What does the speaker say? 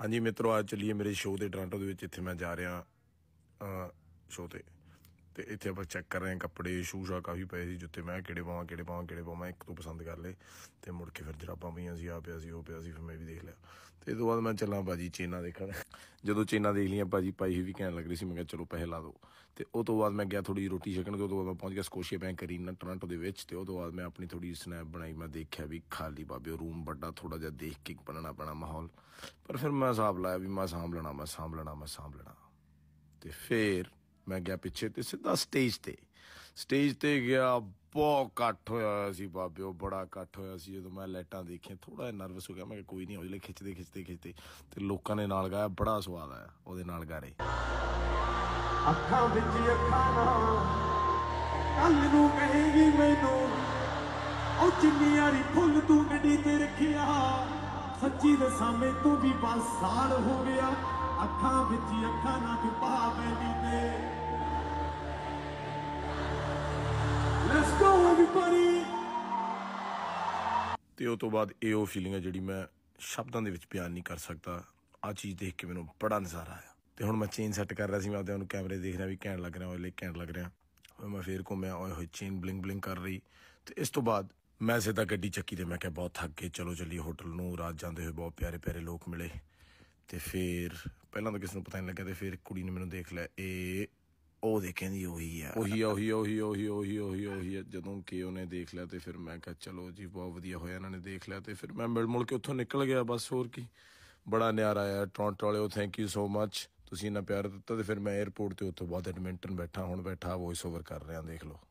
ਹਾਂਜੀ ਮਿੱਤਰੋ ਅੱਜ ਚੱਲੀਏ ਮੇਰੇ ਸ਼ੋਅ ਦੇ ਟ੍ਰਾਂਟੋ ਦੇ ਵਿੱਚ ਇੱਥੇ ਮੈਂ ਜਾ ਰਿਹਾ ਸ਼ੋਅ ਤੇ ਤੇ ਇੱਥੇ ਆਪਾਂ ਚੈੱਕ ਕਰ ਰਹੇ ਹਾਂ ਕੱਪੜੇ ਆ ਕਾਫੀ ਪਏ ਸੀ ਜੁੱਤੇ ਮੈਂ ਕਿਹੜੇ ਪਾਵਾਂ ਕਿਹੜੇ ਪਾਵਾਂ ਕਿਹੜੇ ਪਾਵਾਂ ਇੱਕ ਤੋਂ ਪਸੰਦ ਕਰ ਲਏ ਤੇ ਮੁੜ ਕੇ ਫਿਰ ਜਰਾਬਾਂ ਪਈਆਂ ਸੀ ਆ ਪਿਆ ਸੀ ਉਹ ਪਿਆ ਸੀ ਫਿਰ ਮੈਂ ਵੀ ਦੇਖ ਲਿਆ ਤੇ ਇਸ ਤੋਂ ਬਾਅਦ ਮੈਂ ਚੱਲਾਂ ਬਾਜੀ ਚੇਨਾ ਦੇਖਣ ਜਦੋਂ ਚੇਨਾ ਦੇਖ ਲਈਆਂ ਬਾਜੀ ਪਾਈ ਹੋਈ ਵੀ ਕਹਿਣ ਲੱਗ ਰਹੀ ਸੀ ਮੈਂ ਕਿਹਾ ਚਲੋ ਪਹਿਲਾ ਲਾ ਦੋ ਤੇ ਉਸ ਤੋਂ ਬਾਅਦ ਮੈਂ ਗਿਆ ਥੋੜੀ ਰੋਟੀ ਛਕਣ ਤੇ ਉਸ ਤੋਂ ਬਾਅਦ ਮੈਂ ਪਹੁੰਚ ਗਿਆ ਸਕੋਸ਼ੀਆ ਬੈਂਕ ਕਰੀਨਾ ਟੋਰਾਂਟੋ ਦੇ ਵਿੱਚ ਤੇ ਉਸ ਤੋਂ ਬਾਅਦ ਮੈਂ ਆਪਣੀ ਥੋੜੀ ਸਨੈਪ ਬਣਾਈ ਮੈਂ ਦੇਖਿਆ ਵੀ ਖਾਲੀ ਬਾਬੇ ਰੂਮ ਵੱਡਾ ਥੋੜਾ ਜਿਹਾ ਦੇਖ ਕੇ ਬਣਨਾ ਪੈਣਾ ਮਾਹੌਲ ਪਰ ਫਿਰ ਮੈਂ ਹਿਸਾਬ ਲਾਇਆ ਵੀ ਮੈਂ ਸਾਂਭ ਲੈਣਾ ਮੈਂ ਸਾਂਭ ਲੈਣਾ ਮੈਂ ਸਾਂਭ ਲੈਣਾ ਤੇ ਫੇਰ ਮੈਂ ਗਿਆ ਪਿੱਛੇ ਤੇ ਸਿੱਧਾ ਸਟੇਜ ਤੇ ਸਟੇਜ ਤੇ ਗਿਆ ਬਹੁਤ ਇਕੱਠ ਹੋਇਆ ਹੋਇਆ ਸੀ ਬਾਬਿਓ ਬੜਾ ਇਕੱਠ ਹੋਇਆ ਸੀ ਜਦੋਂ ਮੈਂ ਲਾਈਟਾਂ ਦੇਖੀਆਂ ਥੋੜਾ ਜਿਹਾ ਨਰਵਸ ਹੋ ਗਿਆ ਮੈਂ ਕੋਈ ਨਹੀਂ ਹੌਲੀ ਖਿੱਚਦੇ ਖਿੱਚਦੇ ਖਿੱਚਦੇ ਤੇ ਲੋਕਾਂ ਨੇ ਨਾਲ ਗਾਇਆ ਬੜਾ ਸਵਾਦ ਆਇਆ ਉਹਦੇ ਨਾਲ ਗਾ ਰਹੇ ਅੱਖਾਂ ਵਿੱਚ ਅੱਖਾਂ ਨਾਲ ਕੱਲ ਨੂੰ ਕਹੇਗੀ ਮੈਨੂੰ ਉਹ ਜਿੰਨੀ ਵਾਰੀ ਫੁੱਲ ਤੂੰ ਗੱਡੀ ਤੇ ਰੱਖਿਆ ਸੱਚੀ ਦੇ ਸਾਹਮਣੇ ਤੂੰ ਵੀ ਬਸ ਸਾੜ ਹੋ ਗਿਆ ਅੱਖਾਂ ਵਿੱਚ ਅੱਖਾਂ ਨਾਲ ਤੇ ਉਸ ਤੋਂ ਬਾਅਦ ਇਹ ਉਹ ਫੀਲਿੰਗ ਹੈ ਜਿਹੜੀ ਮੈਂ ਸ਼ਬਦਾਂ ਦੇ ਵਿੱਚ ਬਿਆਨ ਨਹੀਂ ਕਰ ਸਕਦਾ ਆ ਚੀਜ਼ ਦੇਖ ਕੇ ਮੈਨੂੰ ਬੜਾ ਨਜ਼ਾਰਾ ਆਇਆ ਤੇ ਹੁਣ ਮੈਂ ਚੇਨ ਸੈੱਟ ਕਰ ਰਿਹਾ ਸੀ ਮੈਂ ਆਪਦੇ ਉਹਨੂੰ ਕੈਮਰੇ ਦੇਖ ਰਿਹਾ ਵੀ ਕੈਂਡ ਲੱਗ ਰਿਹਾ ਓਏ ਕੈਂਡ ਲੱਗ ਰਿਹਾ ਮੈਂ ਫੇਰ ਘੁੰਮਿਆ ਓਏ ਹੋਏ ਚੇਨ ਬਲਿੰਗ ਬਲਿੰਗ ਕਰ ਰਹੀ ਤੇ ਇਸ ਤੋਂ ਬਾਅਦ ਮੈਂ ਸਿੱਧਾ ਗੱਡੀ ਚੱਕੀ ਤੇ ਮੈਂ ਕਿਹਾ ਬਹੁਤ ਥੱਕ ਗਏ ਚਲੋ ਚੱਲੀਏ ਹੋਟਲ ਨੂੰ ਰਾਤ ਜਾਂਦੇ ਹੋਏ ਬਹੁਤ ਪਿਆਰੇ ਪਿਆਰੇ ਲੋਕ ਮਿਲੇ ਤੇ ਫੇਰ ਪਹਿਲਾਂ ਤਾਂ ਕਿਸ ਨੂੰ ਪਤਾ ਨਹੀਂ ਲੱਗਿਆ ਤੇ ਫੇਰ ਕੁੜੀ ਨੇ ਮੈਨੂੰ ਦੇਖ ਲਿਆ ਇਹ ਉਹਦੇ ਕਹਿੰਦੀ ਉਹੀ ਆ ਉਹੀ ਆ ਉਹੀ ਉਹੀ ਉਹੀ ਉਹੀ ਉਹੀ ਉਹੀ ਜਦੋਂ ਕਿ ਉਹਨੇ ਦੇਖ ਲਿਆ ਤੇ ਫਿਰ ਮੈਂ ਕਿਹਾ ਚਲੋ ਜੀ ਬਹੁਤ ਵਧੀਆ ਹੋਇਆ ਇਹਨਾਂ ਨੇ ਦੇਖ ਲਿਆ ਤੇ ਫਿਰ ਮੈਂ ਮਿਲ ਮੁਲ ਕੇ ਉੱਥੋਂ ਨਿਕਲ ਗਿਆ ਬਸ ਹੋਰ ਕੀ ਬੜਾ ਨਿਆਰਾ ਆਇਆ ਟੋਰਾਂਟੋ ਵਾਲਿਓ ਥੈਂਕ ਯੂ ਸੋ ਮੱਚ ਤੁਸੀਂ ਇਹਨਾਂ ਪਿਆਰ ਦਿੱਤਾ ਤੇ ਫਿਰ ਮੈਂ 에ਅਰਪੋਰਟ ਤੇ ਉੱਥੋਂ ਬਾਅਦ ਐਡਮਿੰਟਨ ਬੈਠਾ ਹੁਣ ਬੈਠਾ ਵੌਇਸ ਓਵਰ ਕਰ ਰਿਹਾ ਦੇਖ ਲਓ